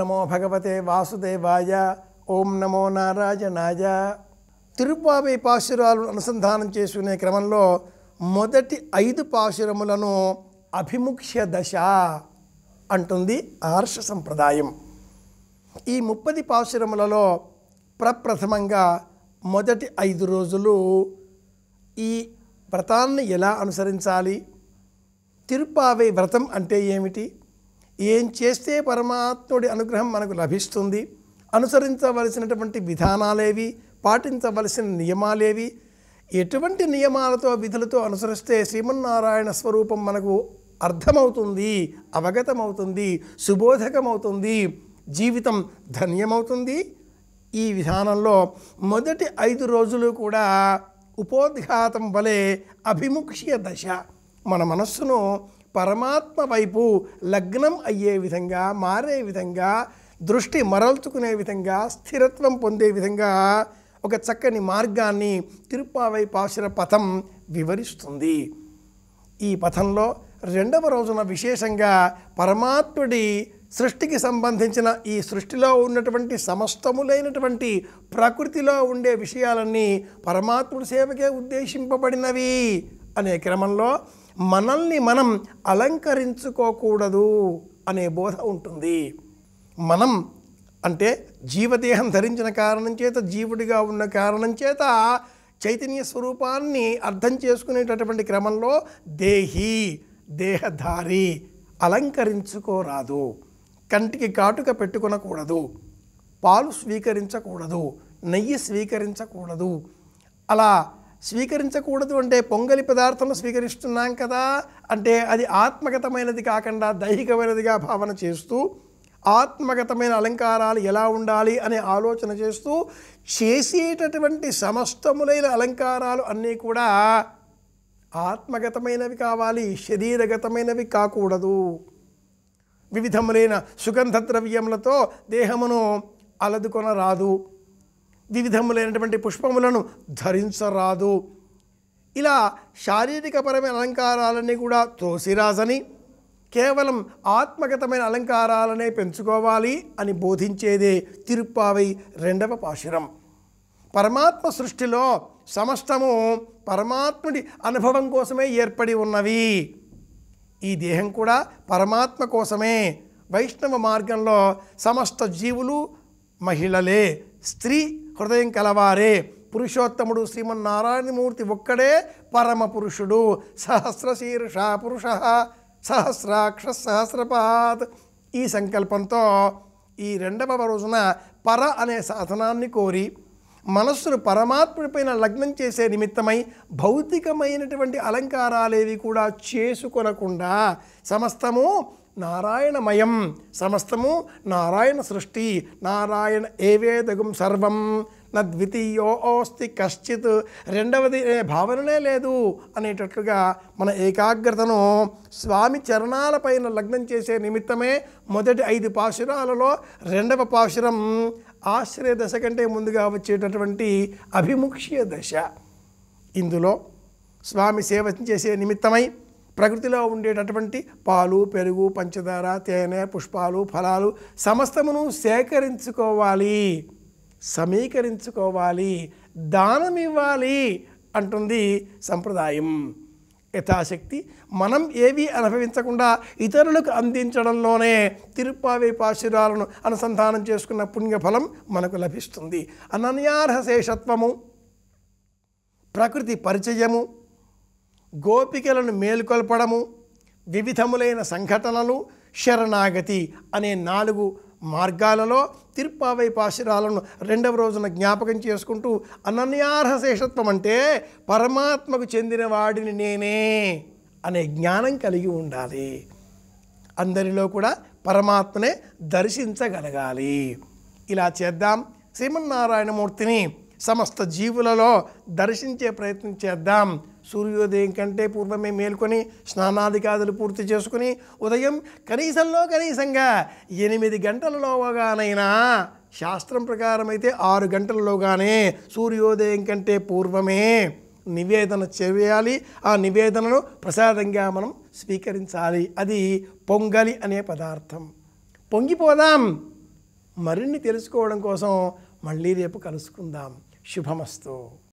నమో భగవతే వాసుదేవాయ ఓం నమో నారాయణాయ తిరుపావై పాశురాలు అనుసంధానం చేసుకునే క్రమంలో మొదటి ఐదు పాశురములను అభిముఖ్య దశ అంటుంది ఆర్ష సంప్రదాయం ఈ ముప్పది పాశురములలో ప్రప్రథమంగా మొదటి ఐదు రోజులు ఈ వ్రతాన్ని ఎలా అనుసరించాలి తిరుపావై వ్రతం అంటే ఏమిటి ఏం చేస్తే పరమాత్ముడి అనుగ్రహం మనకు లభిస్తుంది అనుసరించవలసినటువంటి విధానాలేవి పాటించవలసిన నియమాలేవి ఎటువంటి నియమాలతో విధులతో అనుసరిస్తే శ్రీమన్నారాయణ స్వరూపం మనకు అర్థమవుతుంది అవగతమవుతుంది సుబోధకమవుతుంది జీవితం ధన్యమవుతుంది ఈ విధానంలో మొదటి ఐదు రోజులు కూడా ఉపోద్ఘాతం వలె అభిముఖ్య దశ మన మనస్సును పరమాత్మ వైపు లగ్నం అయ్యే విధంగా మారే విధంగా దృష్టి మరల్చుకునే విధంగా స్థిరత్వం పొందే విధంగా ఒక చక్కని మార్గాన్ని తిరుపావై పాశుర పథం వివరిస్తుంది ఈ పథంలో రెండవ రోజున విశేషంగా పరమాత్ముడి సృష్టికి సంబంధించిన ఈ సృష్టిలో ఉన్నటువంటి సమస్తములైనటువంటి ప్రకృతిలో ఉండే విషయాలన్నీ పరమాత్ముడి సేవకే ఉద్దేశింపబడినవి అనే క్రమంలో మనల్ని మనం అలంకరించుకోకూడదు అనే బోధ ఉంటుంది మనం అంటే జీవదేహం ధరించిన కారణం చేత జీవుడిగా ఉన్న కారణం చేత చైతన్య స్వరూపాన్ని అర్థం చేసుకునేటటువంటి క్రమంలో దేహి దేహధారి అలంకరించుకోరాదు కంటికి కాటుక పెట్టుకునకూడదు పాలు స్వీకరించకూడదు నెయ్యి స్వీకరించకూడదు అలా స్వీకరించకూడదు అంటే పొంగలి పదార్థం స్వీకరిస్తున్నాం కదా అంటే అది ఆత్మగతమైనది కాకుండా దైహికమైనదిగా భావన చేస్తూ ఆత్మగతమైన అలంకారాలు ఎలా ఉండాలి అనే ఆలోచన చేస్తూ చేసేటటువంటి సమస్తములైన అలంకారాలు అన్నీ కూడా ఆత్మగతమైనవి కావాలి శరీరగతమైనవి కాకూడదు వివిధములైన సుగంధ ద్రవ్యములతో దేహమును అలదుకొనరాదు వివిధములైనటువంటి పుష్పములను ధరించరాదు ఇలా శారీరకపరమైన అలంకారాలన్నీ కూడా తోసిరాజని కేవలం ఆత్మగతమైన అలంకారాలనే పెంచుకోవాలి అని బోధించేదే తిరుప్పావై రెండవ పాశురం పరమాత్మ సృష్టిలో సమస్తము పరమాత్ముడి అనుభవం కోసమే ఏర్పడి ఉన్నవి ఈ దేహం కూడా పరమాత్మ కోసమే వైష్ణవ మార్గంలో సమస్త జీవులు మహిళలే స్త్రీ హృదయం కలవారే పురుషోత్తముడు శ్రీమన్నారాయణమూర్తి ఒక్కడే పరమ పురుషుడు సహస్రశీర్ష పురుష సహస్రాక్ష సహస్రపాత్ ఈ సంకల్పంతో ఈ రెండవ రోజున పర అనే సాధనాన్ని కోరి మనస్సును పరమాత్ముడిపైన లగ్నం చేసే నిమిత్తమై భౌతికమైనటువంటి అలంకారాలేవి కూడా చేసుకొనకుండా సమస్తము నారాయణమయం సమస్తము నారాయణ సృష్టి నారాయణ ఏవేదగం సర్వం నా ద్వితీయోస్తి కశ్చిత్ రెండవది భావననే లేదు అనేటట్లుగా మన ఏకాగ్రతను స్వామి చరణాలపైన లగ్నం చేసే నిమిత్తమే మొదటి ఐదు పాశురాలలో రెండవ పాశురం ఆశ్రయ దశ కంటే ముందుగా వచ్చేటటువంటి అభిముఖ్య దశ ఇందులో స్వామి సేవ చేసే నిమిత్తమై ప్రకృతిలో ఉండేటటువంటి పాలు పెరుగు పంచదార తేనె పుష్పాలు ఫలాలు సమస్తమును సేకరించుకోవాలి సమీకరించుకోవాలి దానం ఇవ్వాలి అంటుంది సంప్రదాయం యథాశక్తి మనం ఏవి అనుభవించకుండా ఇతరులకు అందించడంలోనే తిరుప్పావి పాశురాలను అనుసంధానం చేసుకున్న పుణ్యఫలం మనకు లభిస్తుంది అనన్యార్హ శేషత్వము ప్రకృతి పరిచయము గోపికలను మేల్కొల్పడము వివిధములైన సంఘటనలు శరణాగతి అనే నాలుగు మార్గాలలో తిరుప్పావై పాశురాలను రెండవ రోజున జ్ఞాపకం చేసుకుంటూ అనన్యార్హ శేషత్వం అంటే పరమాత్మకు చెందిన వాడిని నేనే అనే జ్ఞానం కలిగి ఉండాలి అందరిలో కూడా పరమాత్మనే దర్శించగలగాలి ఇలా చేద్దాం శ్రీమన్నారాయణమూర్తిని సమస్త జీవులలో దర్శించే ప్రయత్నం చేద్దాం సూర్యోదయం కంటే పూర్వమే మేల్కొని స్నానాధికారులు పూర్తి చేసుకుని ఉదయం కనీసంలో కనీసంగా ఎనిమిది గంటలలోగానైనా శాస్త్రం ప్రకారం అయితే ఆరు గంటలలోగానే సూర్యోదయం కంటే పూర్వమే నివేదన చేయాలి ఆ నివేదనను ప్రసాదంగా మనం స్వీకరించాలి అది పొంగలి అనే పదార్థం పొంగిపోదాం మరిన్ని తెలుసుకోవడం కోసం మళ్ళీ రేపు కలుసుకుందాం శుభమస్తు